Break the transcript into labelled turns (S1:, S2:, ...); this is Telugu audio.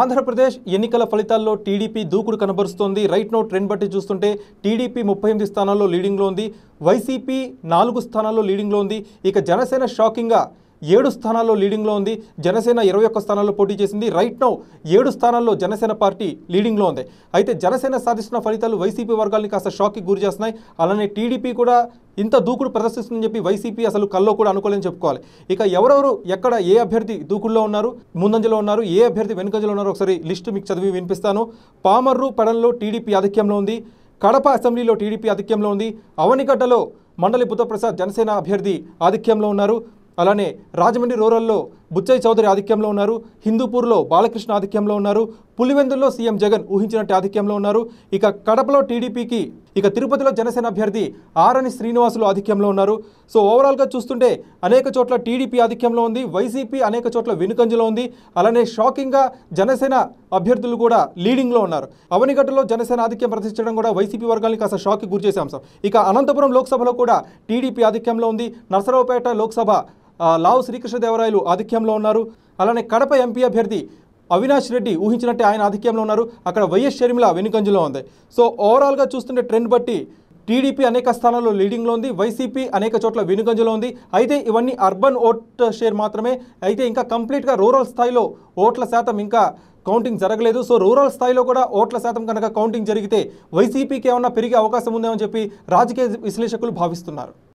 S1: ఆంధ్రప్రదేశ్ ఎన్నికల ఫలితాల్లో టీడీపీ దూకుడు కనబరుస్తోంది రైట్ నో ట్రెండ్ బట్టి చూస్తుంటే టీడీపీ ముప్పై ఎనిమిది స్థానాల్లో లీడింగ్లో ఉంది వైసీపీ నాలుగు స్థానాల్లో లీడింగ్లో ఉంది ఇక జనసేన షాకింగ్గా ఏడు స్థానాల్లో లీడింగ్లో ఉంది జనసేన ఇరవై ఒక్క స్థానాల్లో పోటీ చేసింది రైట్ నౌ ఏడు స్థానాల్లో జనసేన పార్టీ లీడింగ్లో ఉంది అయితే జనసేన సాధిస్తున్న ఫలితాలు వైసీపీ వర్గాలని కాస్త షాక్కి గురి చేస్తున్నాయి అలానే టీడీపీ కూడా ఇంత దూకుడు ప్రదర్శిస్తుందని చెప్పి వైసీపీ అసలు కల్లో కూడా అనుకోలేని చెప్పుకోవాలి ఇక ఎవరెవరు ఎక్కడ ఏ అభ్యర్థి దూకుడులో ఉన్నారు ముందంజలో ఉన్నారు ఏ అభ్యర్థి వెనుకంజలో ఉన్నారు ఒకసారి లిస్టు మీకు చదివి వినిపిస్తాను పామర్రు పడంలో టీడీపీ ఆధిక్యంలో ఉంది కడప అసెంబ్లీలో టీడీపీ ఆధిక్యంలో ఉంది అవనిగడ్డలో మండలి బుద్ధప్రసాద్ జనసేన అభ్యర్థి ఆధిక్యంలో ఉన్నారు అలానే రాజమండ్రి రూరల్లో బుచ్చయ్య చౌదరి ఆధిక్యంలో ఉన్నారు హిందూపూర్లో బాలకృష్ణ ఆధిక్యంలో ఉన్నారు పులివెందుల్లో సీఎం జగన్ ఊహించినట్టు ఆధిక్యంలో ఉన్నారు ఇక కడపలో టీడీపీకి ఇక తిరుపతిలో జనసేన అభ్యర్థి ఆరని శ్రీనివాసులు ఆధిక్యంలో ఉన్నారు సో ఓవరాల్గా చూస్తుంటే అనేక చోట్ల టీడీపీ ఆధిక్యంలో ఉంది వైసీపీ అనేక చోట్ల వెనుకంజలో ఉంది అలానే షాకింగ్గా జనసేన అభ్యర్థులు కూడా లీడింగ్లో ఉన్నారు అవనిగడ్డలో జనసేన ఆధిక్యం ప్రతిష్టడం కూడా వైసీపీ వర్గాన్ని కాస్త షాక్కి గురిచేసే అంశం ఇక అనంతపురం లోక్సభలో కూడా టీడీపీ ఆధిక్యంలో ఉంది నర్సరావుపేట లోక్సభ లావు శ్రీకృష్ణదేవరాయలు ఆధిక్యంలో ఉన్నారు అలానే కడప ఎంపీ అభ్యర్థి అవినాష్ రెడ్డి ఊహించినట్టే ఆయన ఆధిక్యంలో ఉన్నారు అక్కడ వైఎస్ షర్మిల వెనుకంజలో ఉంది సో ఓవరాల్గా చూస్తుంటే ట్రెండ్ బట్టి టీడీపీ అనేక స్థానాల్లో లీడింగ్లో ఉంది వైసీపీ అనేక చోట్ల వెనుకంజలో ఉంది అయితే ఇవన్నీ అర్బన్ ఓట్ షేర్ మాత్రమే అయితే ఇంకా కంప్లీట్గా రూరల్ స్థాయిలో ఓట్ల శాతం ఇంకా కౌంటింగ్ జరగలేదు సో రూరల్ స్థాయిలో కూడా ఓట్ల శాతం కనుక కౌంటింగ్ జరిగితే వైసీపీకి ఏమైనా పెరిగే అవకాశం ఉందేమని చెప్పి రాజకీయ విశ్లేషకులు భావిస్తున్నారు